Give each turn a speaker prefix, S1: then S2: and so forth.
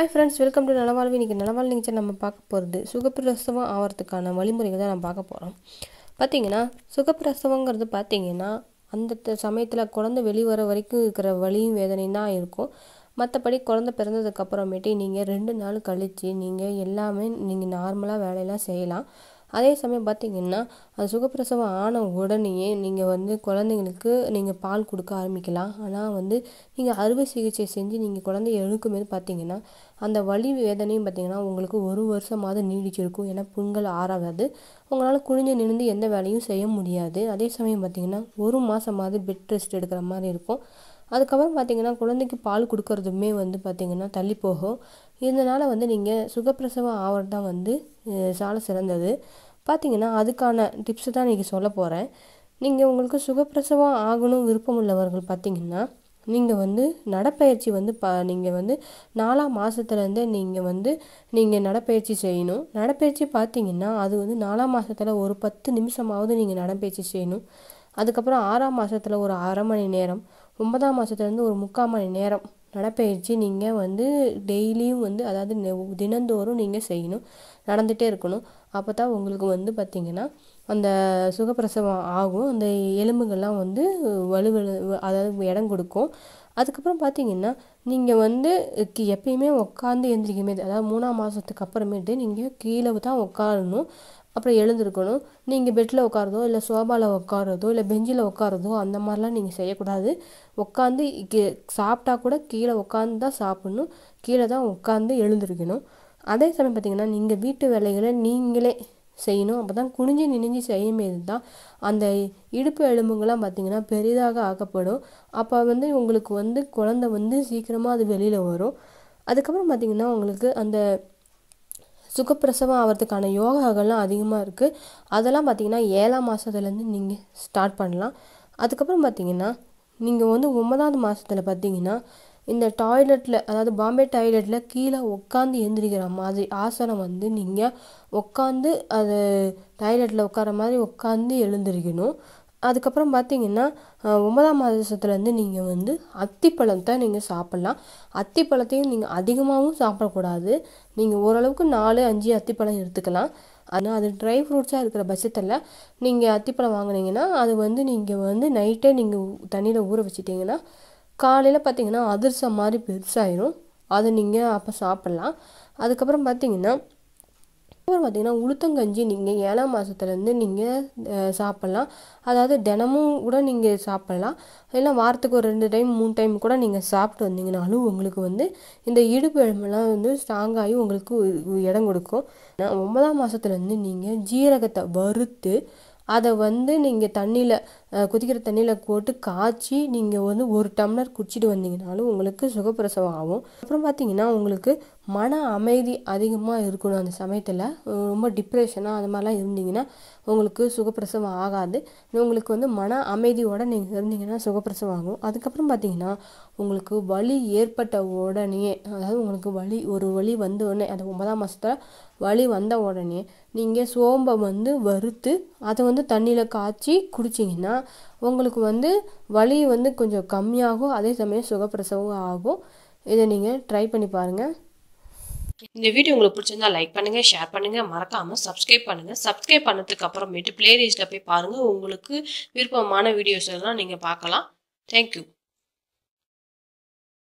S1: hi friends welcome to நலவாழ்வு இன்றைக்கி நலவாழ்வு நிகழ்ச்சி நம்ம பார்க்க போகிறது சுகப்பிரசவம் ஆகிறதுக்கான வழிமுறைகள் தான் நம்ம பார்க்க போகிறோம் பார்த்தீங்கன்னா சுகப்பிரசவங்கிறது பார்த்திங்கன்னா அந்த சமயத்தில் குழந்தை வெளிவர வரைக்கும் இருக்கிற வழியும் வேதனையும் தான் இருக்கும் மற்றபடி குழந்த பிறந்ததுக்கப்புறமேட்டு நீங்கள் ரெண்டு நாள் கழித்து நீங்கள் எல்லாமே நீங்கள் நார்மலாக வேலையெல்லாம் செய்யலாம் அதே சமயம் பார்த்திங்கன்னா அது சுகப்பிரசவம் ஆன உடனேயே நீங்கள் வந்து குழந்தைங்களுக்கு நீங்கள் பால் கொடுக்க ஆரம்பிக்கலாம் ஆனால் வந்து நீங்கள் அறுவை சிகிச்சை செஞ்சு நீங்கள் குழந்தைய எழுக்கும்போது பார்த்திங்கன்னா அந்த வலி வேதனையும் பார்த்திங்கன்னா உங்களுக்கு ஒரு வருஷமாவது நீடிச்சிருக்கும் ஏன்னா புண்கள் ஆறாகாது உங்களால் குனிஞ்சு நின்று எந்த வேலையும் செய்ய முடியாது அதே சமயம் பார்த்திங்கன்னா ஒரு மாதமாவது பெட் ரெஸ்ட் எடுக்கிற மாதிரி இருக்கும் அதுக்கப்புறம் பார்த்திங்கன்னா குழந்தைக்கு பால் கொடுக்கறதுமே வந்து பார்த்திங்கன்னா தள்ளி போகும் இதனால் வந்து நீங்கள் சுகப்பிரசவம் ஆகிறது தான் வந்து சால சிறந்தது பார்த்திங்கன்னா அதுக்கான டிப்ஸு தான் நீங்கள் சொல்ல போகிறேன் நீங்கள் உங்களுக்கு சுகப்பிரசவம் ஆகணும் விருப்பம் உள்ளவர்கள் பார்த்திங்கன்னா நீங்கள் வந்து நடப்பயிற்சி வந்து ப நீங்கள் வந்து நாலாம் மாதத்துலேருந்தே நீங்கள் வந்து நீங்கள் நடப்பயிற்சி செய்யணும் நடப்பயிற்சி பார்த்தீங்கன்னா அது வந்து நாலாம் மாதத்தில் ஒரு பத்து நிமிஷமாவது நீங்கள் நடப்பயிற்சி செய்யணும் அதுக்கப்புறம் ஆறாம் மாதத்தில் ஒரு அரை மணி நேரம் ஒன்பதாம் மாதத்துலேருந்து ஒரு முக்கால் மணி நேரம் நடைப்பயிற்சி நீங்கள் வந்து டெய்லியும் வந்து அதாவது தினந்தோறும் நீங்கள் செய்யணும் நடந்துகிட்டே இருக்கணும் அப்போ தான் உங்களுக்கு வந்து பார்த்திங்கன்னா அந்த சுகப்பிரசவம் ஆகும் அந்த எலும்புகள்லாம் வந்து வலுவலு அதாவது இடம் கொடுக்கும் அதுக்கப்புறம் பார்த்தீங்கன்னா நீங்கள் வந்து எப்பயுமே உட்காந்து எந்திரிக்குமே அதாவது மூணாம் மாதத்துக்கு அப்புறமேட்டு நீங்கள் கீழே தான் உட்காரணும் அப்புறம் எழுந்திருக்கணும் நீங்கள் பெட்டில் உட்காரதோ இல்லை சோபாவில் உட்காரதோ இல்லை பெஞ்சில் உட்காரதோ அந்த மாதிரிலாம் நீங்கள் செய்யக்கூடாது உட்காந்து சாப்பிட்டா கூட கீழே உட்காந்து தான் சாப்பிட்ணும் கீழே தான் உட்காந்து எழுந்திருக்கணும் அதே சமயம் பார்த்தீங்கன்னா நீங்கள் வீட்டு வேலைகளை நீங்களே செய்யணும் அப்போ தான் குனிஞ்சு நினிஞ்சு செய்யும்போது தான் அந்த இடுப்பு எலும்புங்கள்லாம் பார்த்திங்கன்னா பெரிதாக ஆக்கப்படும் அப்போ வந்து உங்களுக்கு வந்து குழந்த வந்து சீக்கிரமாக அது வெளியில் வரும் அதுக்கப்புறம் பார்த்திங்கன்னா உங்களுக்கு அந்த சுகப்பிரசவம் ஆகிறதுக்கான யோகாக்கள்லாம் அதிகமாக இருக்குது அதெல்லாம் பார்த்திங்கன்னா ஏழாம் மாதத்துலேருந்து நீங்கள் ஸ்டார்ட் பண்ணலாம் அதுக்கப்புறம் பார்த்திங்கன்னா நீங்கள் வந்து ஒன்பதாவது மாதத்தில் பார்த்திங்கன்னா இந்த டாய்லெட்டில் அதாவது பாம்பே டாய்லெட்டில் கீழே உட்காந்து எழுந்திரிக்கிற மாதிரி ஆசனம் வந்து நீங்கள் உட்காந்து அது டாய்லெட்டில் உட்கார மாதிரி உட்காந்து எழுந்திரிக்கணும் அதுக்கப்புறம் பார்த்தீங்கன்னா ஒன்பதாம் மாதத்துலேருந்து நீங்கள் வந்து அத்திப்பழத்தை நீங்கள் சாப்பிட்லாம் அத்திப்பழத்தையும் நீங்கள் அதிகமாகவும் சாப்பிடக்கூடாது நீங்கள் ஓரளவுக்கு நாலு அஞ்சு அத்திப்பழம் எடுத்துக்கலாம் ஆனால் அது ட்ரை ஃப்ரூட்ஸாக இருக்கிற பட்சத்தில் நீங்கள் அத்திப்பழம் வாங்கினீங்கன்னா அது வந்து நீங்கள் வந்து நைட்டே நீங்கள் தண்ணியில் ஊற வச்சிட்டிங்கன்னா காலையில் பார்த்திங்கன்னா அதிர்சம் மாதிரி பெருசாகிடும் அதை நீங்கள் அப்போ சாப்பிட்லாம் அதுக்கப்புறம் பார்த்திங்கன்னா அப்புறம் பார்த்திங்கன்னா உளுத்தங்கஞ்சி நீங்கள் ஏழாம் மாதத்துலேருந்து நீங்கள் சாப்பிட்லாம் அதாவது தினமும் கூட நீங்கள் சாப்பிட்லாம் இல்லை வாரத்துக்கு ஒரு ரெண்டு டைம் மூணு டைம் கூட நீங்கள் சாப்பிட்டு வந்தீங்கனாலும் உங்களுக்கு வந்து இந்த இடுப்பு எலும்புலாம் வந்து ஸ்ட்ராங்காகி உங்களுக்கு இடம் கொடுக்கும் ஒன்பதாம் மாதத்துலேருந்து நீங்கள் ஜீரகத்தை வறுத்து அதை வந்து நீங்கள் தண்ணியில் குதிக்கிற தண்ணியில் போட்டு காய்ச்சி நீங்கள் வந்து ஒரு டம்ளர் குடிச்சிட்டு வந்தீங்கனாலும் உங்களுக்கு சுகப்பிரசவம் ஆகும் அப்புறம் பார்த்தீங்கன்னா உங்களுக்கு மன அமைதி அதிகமாக இருக்கணும் அந்த சமயத்தில் ரொம்ப டிப்ரெஷனாக அது மாதிரிலாம் இருந்தீங்கன்னா உங்களுக்கு சுகப்பிரசவம் ஆகாது உங்களுக்கு வந்து மன அமைதியோட நீங்கள் இருந்தீங்கன்னா சுகப்பிரசவம் ஆகும் அதுக்கப்புறம் பார்த்தீங்கன்னா உங்களுக்கு வலி ஏற்பட்ட உடனே அதாவது உங்களுக்கு வலி ஒரு வலி வந்த உடனே அந்த ஒன்பதாம் மாதத்தில் வலி வந்த உடனே நீங்கள் சோம்பை வந்து வறுத்து அதை வந்து தண்ணியில் காய்ச்சி குடிச்சிங்கன்னா உங்களுக்கு வந்து வலி வந்து கொஞ்சம் கம்மியாகும் அதே சமயம் சுகப்பிரசவம் ஆகும் இதை நீங்கள் ட்ரை பண்ணி பாருங்கள் இந்த வீடியோ உங்களுக்கு பிடிச்சிருந்தா லைக் பண்ணுங்க ஷேர் பண்ணுங்க மறக்காம சப்ஸ்கிரைப் பண்ணுங்க சப்ஸ்கிரைப் பண்ணதுக்கு அப்புறமேட்டு பிளேலிஸ்ட்ல போய் பாருங்க உங்களுக்கு விருப்பமான வீடியோஸ் எல்லாம் நீங்க பார்க்கலாம் தேங்க்யூ